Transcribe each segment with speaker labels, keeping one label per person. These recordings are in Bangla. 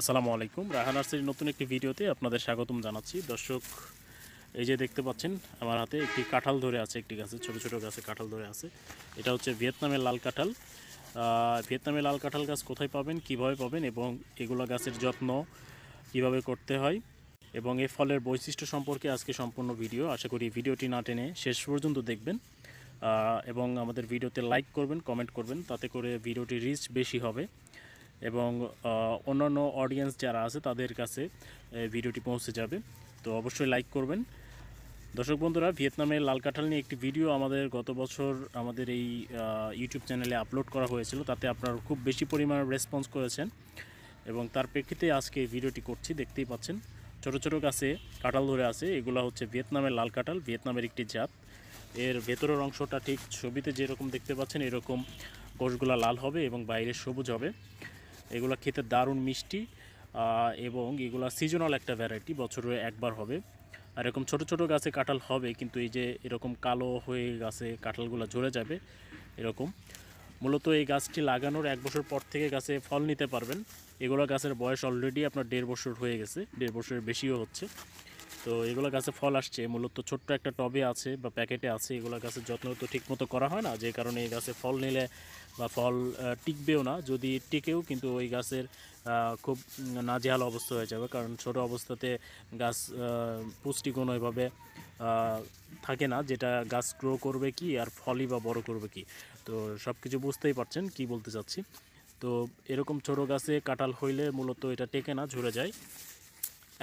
Speaker 1: আসসালামু আলাইকুম রাহান আর্সির নতুন একটি ভিডিওতে আপনাদের স্বাগতম জানাচ্ছি দর্শক এই যে দেখতে পাচ্ছেন আমার হাতে একটি কাঁঠাল ধরে আছে একটি গাছে ছোট ছোট গাছে কাঁঠাল ধরে আছে এটা হচ্ছে ভিয়েতনামের লাল কাঁঠাল ভিয়েতনামের লাল কাঁঠাল গাছ কোথায় পাবেন কিভাবে পাবেন এবং এগুলো গাছের যত্ন কিভাবে করতে হয় এবং এ ফলের বৈশিষ্ট্য সম্পর্কে আজকে সম্পূর্ণ ভিডিও আশা করি ভিডিওটি না টেনে শেষ পর্যন্ত দেখবেন এবং আমাদের ভিডিওতে লাইক করবেন কমেন্ট করবেন তাতে করে ভিডিওটি রিচ বেশি হবে এবং অন্যান্য অডিয়েন্স যারা আছে তাদের কাছে ভিডিওটি পৌঁছে যাবে তো অবশ্যই লাইক করবেন দর্শক বন্ধুরা ভিয়েতনামের লাল কাঁঠাল নিয়ে একটি ভিডিও আমাদের গত বছর আমাদের এই ইউটিউব চ্যানেলে আপলোড করা হয়েছিল তাতে আপনারা খুব বেশি পরিমাণ রেসপন্স করেছেন এবং তার প্রেক্ষিতে আজকে এই ভিডিওটি করছি দেখতেই পাচ্ছেন ছোটো ছোটো গাছে কাঁঠাল ধরে আছে এগুলো হচ্ছে ভিয়েতনামের লাল কাঁঠাল ভিয়েতনামের একটি জাত এর ভেতরের অংশটা ঠিক ছবিতে যেরকম দেখতে পাচ্ছেন এরকম কোষগুলো লাল হবে এবং বাইরে সবুজ হবে এগুলো খেতে দারুণ মিষ্টি এবং এগুলা সিজনাল একটা ভ্যারাইটি বছরে একবার হবে আর এরকম ছোট ছোট গাছে কাঁঠাল হবে কিন্তু এই যে এরকম কালো হয়ে গাছে কাঁঠালগুলো ঝরে যাবে এরকম মূলত এই গাছটি লাগানোর এক বছর পর থেকে গাছে ফল নিতে পারবেন এগুলো গাছের বয়স অলরেডি আপনার দেড় বছর হয়ে গেছে দেড় বছরের বেশিও হচ্ছে তো এগুলো গাছে ফল আসছে মূলত ছোট্ট একটা টবে আছে বা প্যাকেটে আছে এগুলো গাছের যত্ন তো ঠিকমতো করা হয় না যে কারণে এই গাছে ফল নিলে বা ফল টিকবেও না যদি টেকেও কিন্তু ওই গাছের খুব নাজেহাল অবস্থা হয়ে যাবে কারণ ছোট অবস্থাতে গাছ পুষ্টিগুণ ওইভাবে থাকে না যেটা গাছ গ্রো করবে কি আর ফলই বা বড় করবে কি তো সব কিছু বুঝতেই পারছেন কি বলতে চাচ্ছি তো এরকম ছোট গাছে কাঁঠাল হইলে মূলত এটা টেকে না ঝরে যায়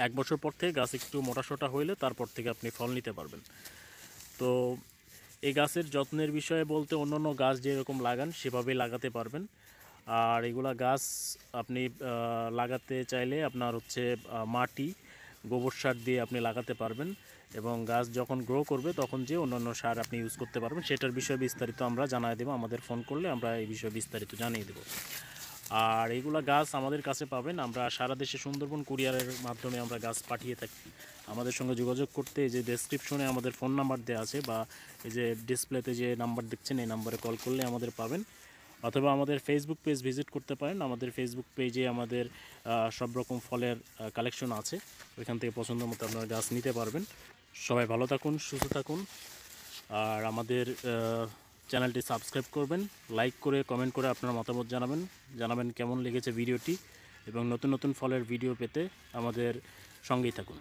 Speaker 1: এক বছর পর থেকে গাছ একটু মোটাসোটা হইলে তারপর থেকে আপনি ফল নিতে পারবেন তো এই গাছের যত্নের বিষয়ে বলতে অন্য অন্য গাছ যেরকম লাগান সেভাবেই লাগাতে পারবেন আর এগুলা গাছ আপনি লাগাতে চাইলে আপনার হচ্ছে মাটি গোবর সার দিয়ে আপনি লাগাতে পারবেন এবং গাছ যখন গ্রো করবে তখন যে অন্যান্য সার আপনি ইউজ করতে পারবেন সেটার বিষয়ে বিস্তারিত আমরা জানাই দেবো আমাদের ফোন করলে আমরা এই বিষয়ে বিস্তারিত জানিয়ে দেবো আর এগুলো গাছ আমাদের কাছে পাবেন আমরা সারা দেশে সুন্দরবন কুরিয়ারের মাধ্যমে আমরা গাছ পাঠিয়ে থাকি আমাদের সঙ্গে যোগাযোগ করতে যে ডেসক্রিপশনে আমাদের ফোন নাম্বার দেওয়া আছে বা এই যে ডিসপ্লেতে যে নাম্বার দেখছেন এই নাম্বারে কল করলে আমাদের পাবেন অথবা আমাদের ফেসবুক পেজ ভিজিট করতে পারেন আমাদের ফেসবুক পেজে আমাদের সব রকম ফলের কালেকশন আছে ওইখান থেকে পছন্দ মতো আপনারা গাছ নিতে পারবেন সবাই ভালো থাকুন সুস্থ থাকুন আর আমাদের চ্যানেলটি সাবস্ক্রাইব করবেন লাইক করে কমেন্ট করে আপনার মতামত জানাবেন জানাবেন কেমন লেগেছে ভিডিওটি এবং নতুন নতুন ফলের ভিডিও পেতে আমাদের সঙ্গেই থাকুন